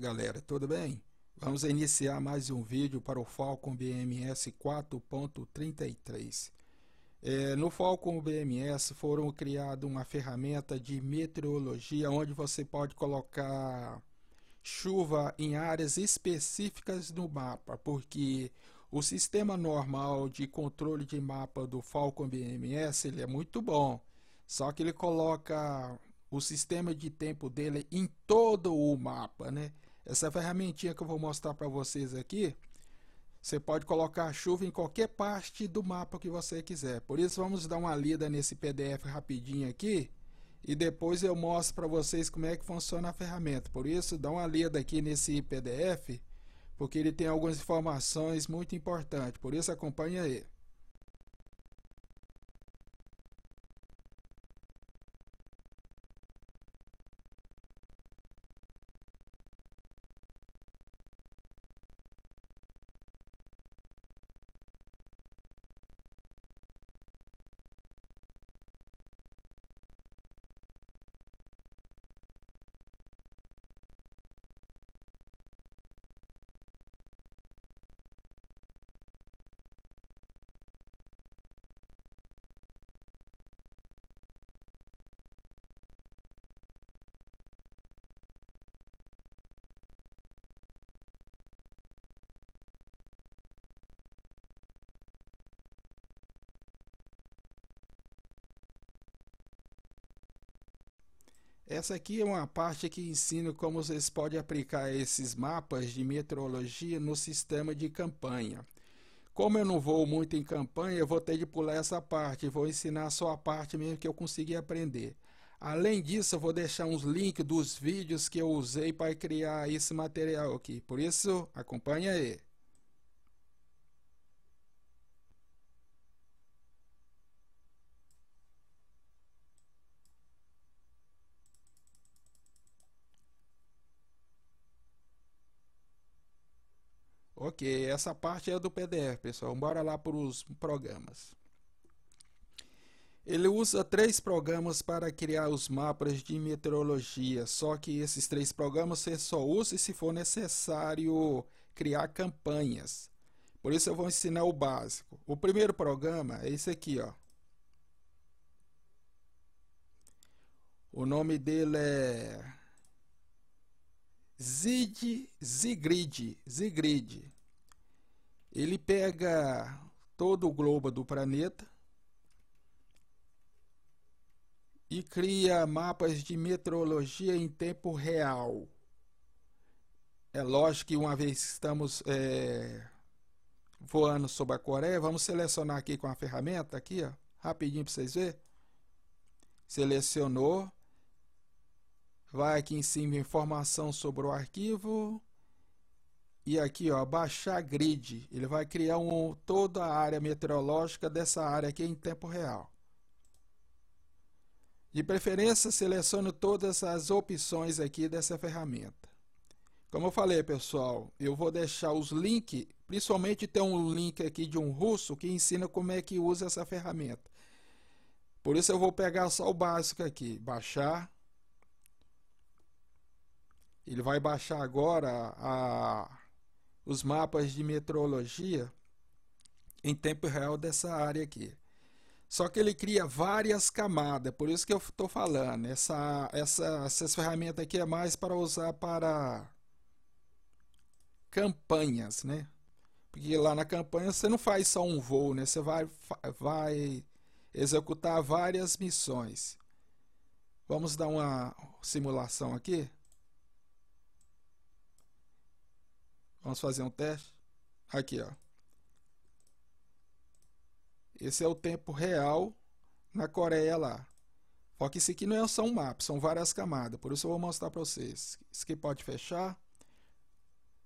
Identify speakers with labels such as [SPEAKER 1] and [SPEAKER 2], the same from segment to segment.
[SPEAKER 1] galera, tudo bem? Vamos iniciar mais um vídeo para o Falcon BMS 4.33. É, no Falcon BMS foram criada uma ferramenta de meteorologia onde você pode colocar chuva em áreas específicas do mapa, porque o sistema normal de controle de mapa do Falcon BMS ele é muito bom, só que ele coloca o sistema de tempo dele em todo o mapa, né? Essa ferramentinha que eu vou mostrar para vocês aqui, você pode colocar chuva em qualquer parte do mapa que você quiser. Por isso vamos dar uma lida nesse PDF rapidinho aqui e depois eu mostro para vocês como é que funciona a ferramenta. Por isso dá uma lida aqui nesse PDF porque ele tem algumas informações muito importantes. Por isso acompanha aí. Essa aqui é uma parte que ensino como vocês podem aplicar esses mapas de meteorologia no sistema de campanha. Como eu não vou muito em campanha, eu vou ter de pular essa parte, vou ensinar só a parte mesmo que eu consegui aprender. Além disso, eu vou deixar uns links dos vídeos que eu usei para criar esse material aqui. Por isso, acompanha aí. porque essa parte é do PDF, pessoal. Bora lá para os programas. Ele usa três programas para criar os mapas de meteorologia, só que esses três programas você só usa se for necessário criar campanhas. Por isso eu vou ensinar o básico. O primeiro programa é esse aqui, ó. O nome dele é Zigrid, Zigrid. Ele pega todo o globo do planeta e cria mapas de meteorologia em tempo real. É lógico que uma vez que estamos é, voando sobre a Coreia, vamos selecionar aqui com a ferramenta aqui, ó, rapidinho para vocês verem. Selecionou, vai aqui em cima informação sobre o arquivo, e aqui ó, baixar grid, ele vai criar um, toda a área meteorológica dessa área aqui em tempo real. De preferência, seleciono todas as opções aqui dessa ferramenta. Como eu falei, pessoal, eu vou deixar os links, principalmente tem um link aqui de um russo que ensina como é que usa essa ferramenta. Por isso eu vou pegar só o básico aqui, baixar. Ele vai baixar agora a os mapas de metrologia em tempo real dessa área aqui. Só que ele cria várias camadas, por isso que eu estou falando. Essa, essa, essas ferramentas aqui é mais para usar para campanhas, né? Porque lá na campanha você não faz só um voo, né? Você vai, vai executar várias missões. Vamos dar uma simulação aqui? Vamos fazer um teste. Aqui, ó. Esse é o tempo real na Coreia lá. Só que isso aqui não é só um mapa, são várias camadas. Por isso eu vou mostrar para vocês. Isso aqui pode fechar.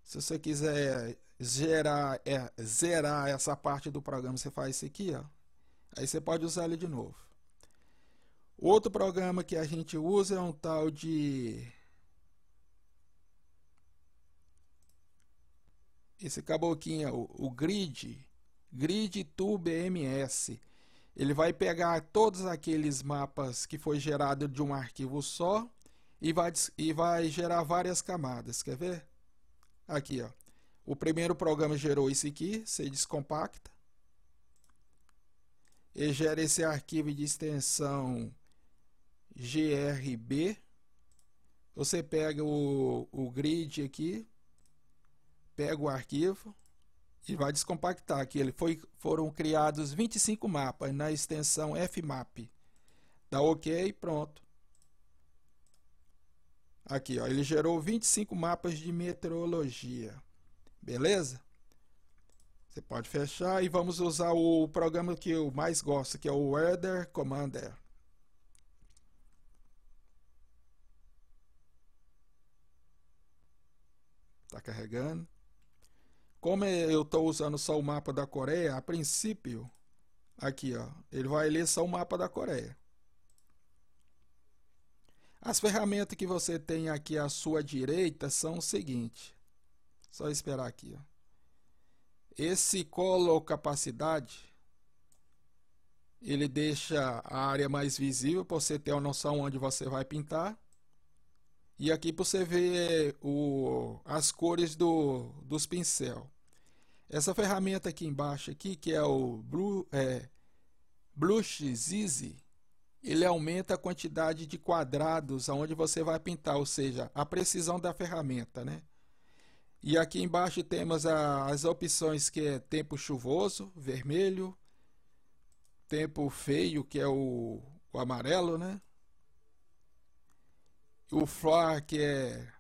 [SPEAKER 1] Se você quiser gerar, é, zerar essa parte do programa, você faz isso aqui. Ó. Aí você pode usar ele de novo. Outro programa que a gente usa é um tal de esse caboquinha, o, o grid, grid to BMS, ele vai pegar todos aqueles mapas que foi gerado de um arquivo só e vai, e vai gerar várias camadas. Quer ver? Aqui, ó. O primeiro programa gerou isso aqui, você descompacta. E gera esse arquivo de extensão grb. Você pega o, o grid aqui, pega o arquivo e vai descompactar aqui ele foi, foram criados 25 mapas na extensão fmap. Dá OK, pronto. Aqui, ó, ele gerou 25 mapas de meteorologia. Beleza? Você pode fechar e vamos usar o programa que eu mais gosto, que é o Weather Commander. está carregando. Como é, eu estou usando só o mapa da Coreia, a princípio, aqui ó, ele vai ler só o mapa da Coreia. As ferramentas que você tem aqui à sua direita são o seguinte. Só esperar aqui. Ó. Esse colo capacidade, ele deixa a área mais visível para você ter uma noção onde você vai pintar. E aqui você vê o, as cores do, dos pincel. Essa ferramenta aqui embaixo aqui, que é o Blue, é, Blush Easy, ele aumenta a quantidade de quadrados aonde você vai pintar, ou seja, a precisão da ferramenta, né? E aqui embaixo temos a, as opções que é tempo chuvoso, vermelho, tempo feio, que é o, o amarelo, né? O flor que é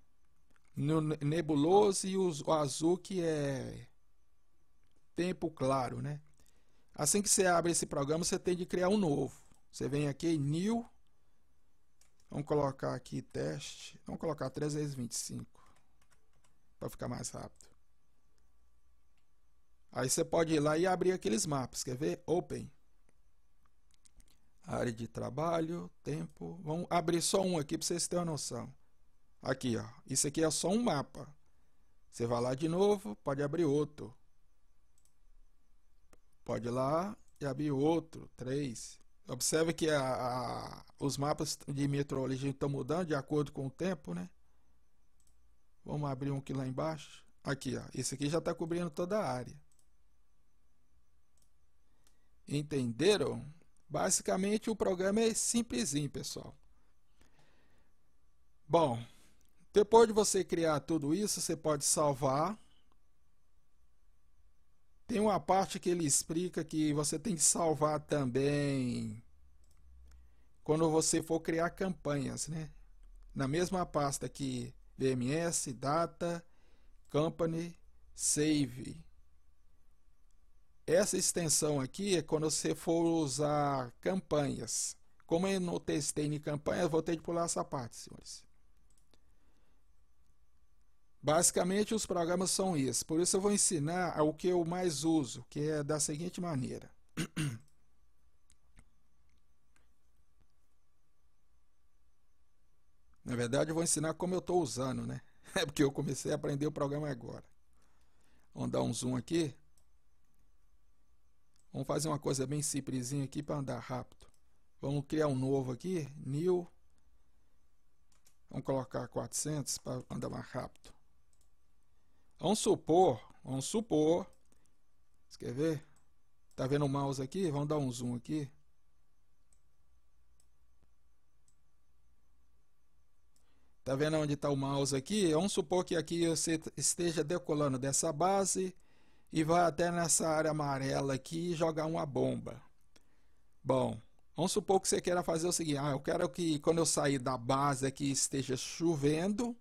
[SPEAKER 1] nebuloso e o, o azul que é tempo claro, né? Assim que você abre esse programa, você tem de criar um novo. Você vem aqui new Vamos colocar aqui teste, vamos colocar 325 para ficar mais rápido. Aí você pode ir lá e abrir aqueles mapas, quer ver? Open. Área de trabalho, tempo. Vamos abrir só um aqui para vocês terem uma noção. Aqui, ó. Isso aqui é só um mapa. Você vai lá de novo, pode abrir outro. Pode ir lá e abrir outro, 3. Observe que a, a, os mapas de metrologia estão mudando de acordo com o tempo, né? Vamos abrir um aqui lá embaixo. Aqui, ó. Esse aqui já está cobrindo toda a área. Entenderam? Basicamente, o programa é simplesinho, pessoal. Bom, depois de você criar tudo isso, você pode salvar tem uma parte que ele explica que você tem que salvar também quando você for criar campanhas, né? Na mesma pasta que VMS, Data, Company, Save. Essa extensão aqui é quando você for usar campanhas. Como eu não testei em campanhas, vou ter que pular essa parte, senhores. Basicamente, os programas são esses. Por isso, eu vou ensinar o que eu mais uso, que é da seguinte maneira. Na verdade, eu vou ensinar como eu estou usando, né? É porque eu comecei a aprender o programa agora. Vamos dar um zoom aqui. Vamos fazer uma coisa bem simplesinha aqui para andar rápido. Vamos criar um novo aqui, new. Vamos colocar 400 para andar mais rápido. Vamos supor, vamos supor. Você quer ver? Tá vendo o mouse aqui? Vamos dar um zoom aqui. Tá vendo onde está o mouse aqui? Vamos supor que aqui você esteja decolando dessa base e vai até nessa área amarela aqui e jogar uma bomba. Bom, vamos supor que você queira fazer o seguinte: ah, eu quero que quando eu sair da base aqui esteja chovendo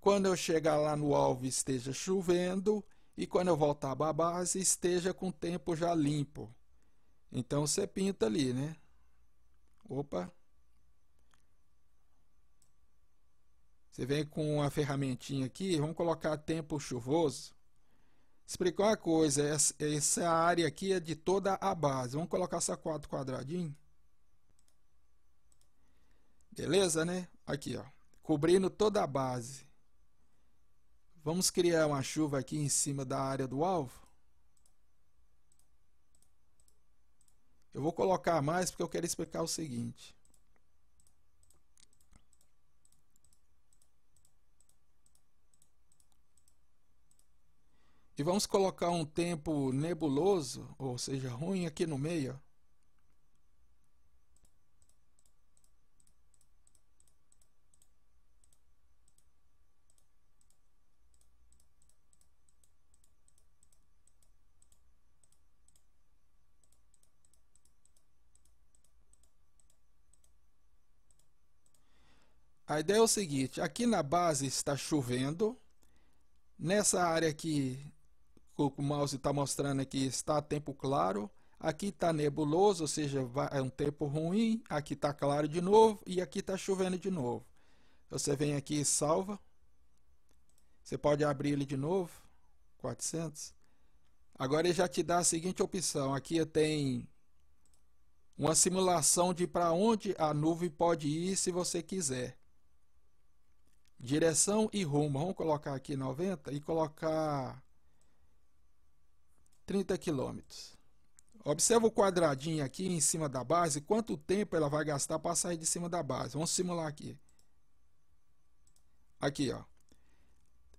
[SPEAKER 1] quando eu chegar lá no alvo esteja chovendo e quando eu voltar para a base esteja com o tempo já limpo. Então você pinta ali, né? Opa. Você vem com uma ferramentinha aqui, vamos colocar tempo chuvoso. Explicar uma coisa, essa área aqui é de toda a base. Vamos colocar só quatro quadradinhos. Beleza, né? Aqui, ó. Cobrindo toda a base. Vamos criar uma chuva aqui em cima da área do alvo. Eu vou colocar mais porque eu quero explicar o seguinte. E vamos colocar um tempo nebuloso, ou seja, ruim aqui no meio. A ideia é o seguinte: aqui na base está chovendo, nessa área que o mouse tá está mostrando aqui está tempo claro, aqui está nebuloso, ou seja, é um tempo ruim, aqui está claro de novo e aqui está chovendo de novo. Você vem aqui e salva. Você pode abrir ele de novo. 400. Agora ele já te dá a seguinte opção. Aqui tem uma simulação de para onde a nuvem pode ir se você quiser. Direção e rumo. Vamos colocar aqui 90 e colocar 30 quilômetros. Observa o quadradinho aqui em cima da base. Quanto tempo ela vai gastar para sair de cima da base? Vamos simular aqui. Aqui, ó.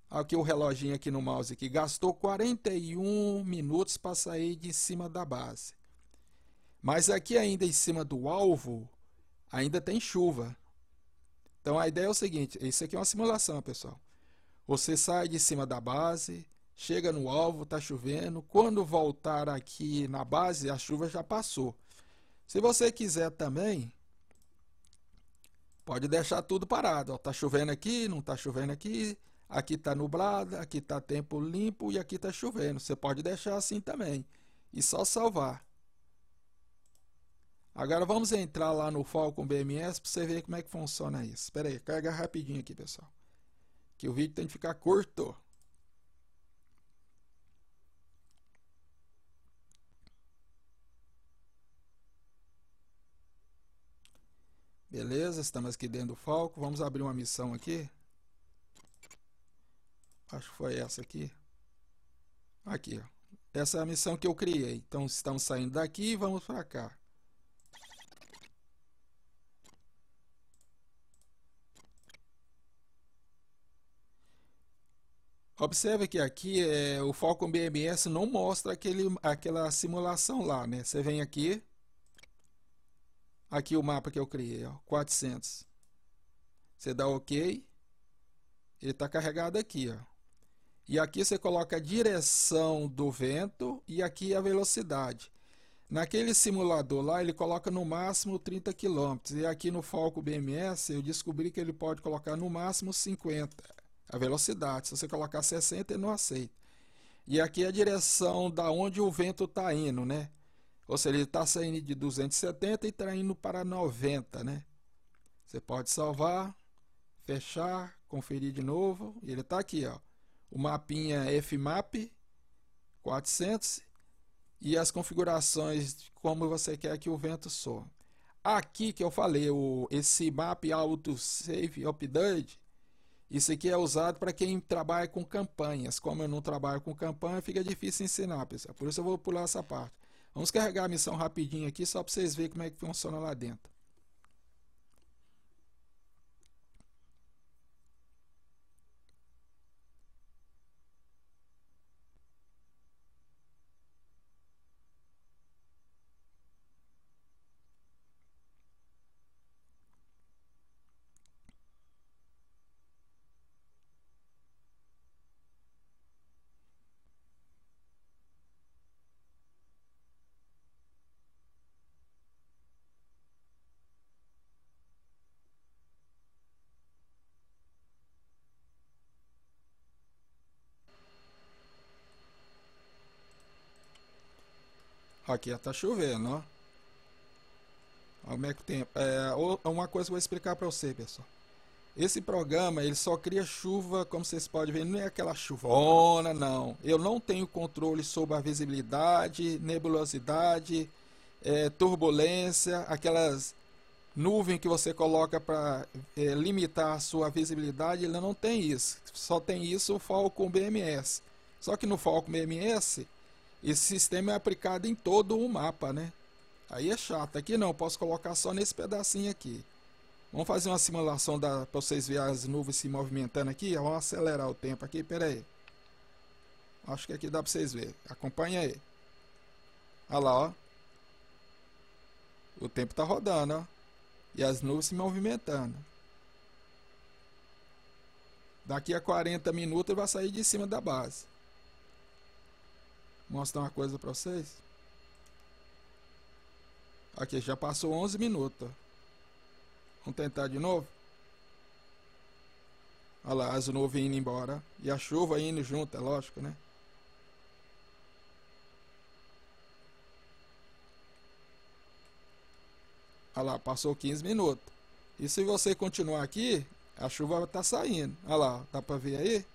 [SPEAKER 1] Aqui o reloginho aqui no mouse aqui. Gastou 41 minutos para sair de cima da base. Mas aqui ainda em cima do alvo, ainda tem chuva. Então a ideia é o seguinte: isso aqui é uma simulação, pessoal. Você sai de cima da base, chega no alvo, está chovendo. Quando voltar aqui na base, a chuva já passou. Se você quiser também, pode deixar tudo parado. Está chovendo aqui, não está chovendo aqui. Aqui está nublado, aqui está tempo limpo e aqui está chovendo. Você pode deixar assim também e só salvar. Agora vamos entrar lá no Falcon BMS para você ver como é que funciona isso. Espera aí, carga rapidinho aqui, pessoal. Que o vídeo tem que ficar curto. Beleza, estamos aqui dentro do Falco. Vamos abrir uma missão aqui. Acho que foi essa aqui. Aqui, ó. Essa é a missão que eu criei. Então estamos saindo daqui e vamos para cá. Observe que aqui é, o Falcon BMS não mostra aquele, aquela simulação lá, né? Você vem aqui, aqui o mapa que eu criei, ó, 400. Você dá OK, ele está carregado aqui, ó. E aqui você coloca a direção do vento e aqui a velocidade. Naquele simulador lá, ele coloca no máximo 30 km. E aqui no Falco BMS, eu descobri que ele pode colocar no máximo 50 a velocidade. Se você colocar 60, ele não aceita. E aqui é a direção da onde o vento está indo, né? Ou seja, ele está saindo de 270 e está indo para 90, né? Você pode salvar, fechar, conferir de novo. E ele está aqui, ó. O mapinha FMAP 400 e as configurações de como você quer que o vento soa. Aqui que eu falei, o, esse map Auto Save Update, isso aqui é usado para quem trabalha com campanhas. Como eu não trabalho com campanha, fica difícil ensinar, pessoal. Por isso eu vou pular essa parte. Vamos carregar a missão rapidinho aqui, só para vocês verem como é que funciona lá dentro. Aqui tá chovendo, ó. Como é que tempo? É, uma coisa que eu vou explicar para você, pessoal. Esse programa, ele só cria chuva, como vocês podem ver, não é aquela chuvona, não. Eu não tenho controle sobre a visibilidade, nebulosidade, é, turbulência, aquelas nuvens que você coloca para é, limitar a sua visibilidade, ele não tem isso. Só tem isso o Falcon BMS. Só que no Falcon BMS, esse sistema é aplicado em todo o mapa, né? Aí é chato. Aqui não, posso colocar só nesse pedacinho aqui. Vamos fazer uma simulação para vocês verem as nuvens se movimentando aqui. Vamos acelerar o tempo aqui, pera aí. Acho que aqui dá para vocês verem. Acompanha aí. Olha lá, ó. O tempo tá rodando, ó. E as nuvens se movimentando. Daqui a 40 minutos vai sair de cima da base mostrar uma coisa pra vocês. Aqui, já passou 11 minutos. Vamos tentar de novo? Olha lá, as nuvens indo embora. E a chuva indo junto, é lógico, né? Olha lá, passou 15 minutos. E se você continuar aqui, a chuva tá saindo. Olha lá, dá pra ver aí?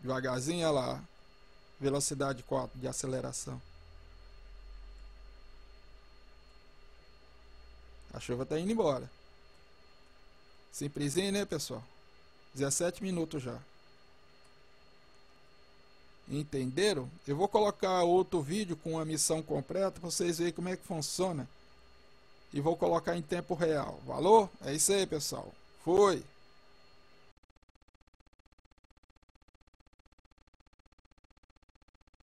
[SPEAKER 1] Devagarzinho, olha lá. Velocidade 4 de aceleração. A chuva está indo embora. Simplesinho, né, pessoal? 17 minutos já. Entenderam? Eu vou colocar outro vídeo com a missão completa para vocês verem como é que funciona. E vou colocar em tempo real. Valor? É isso aí, pessoal. Fui!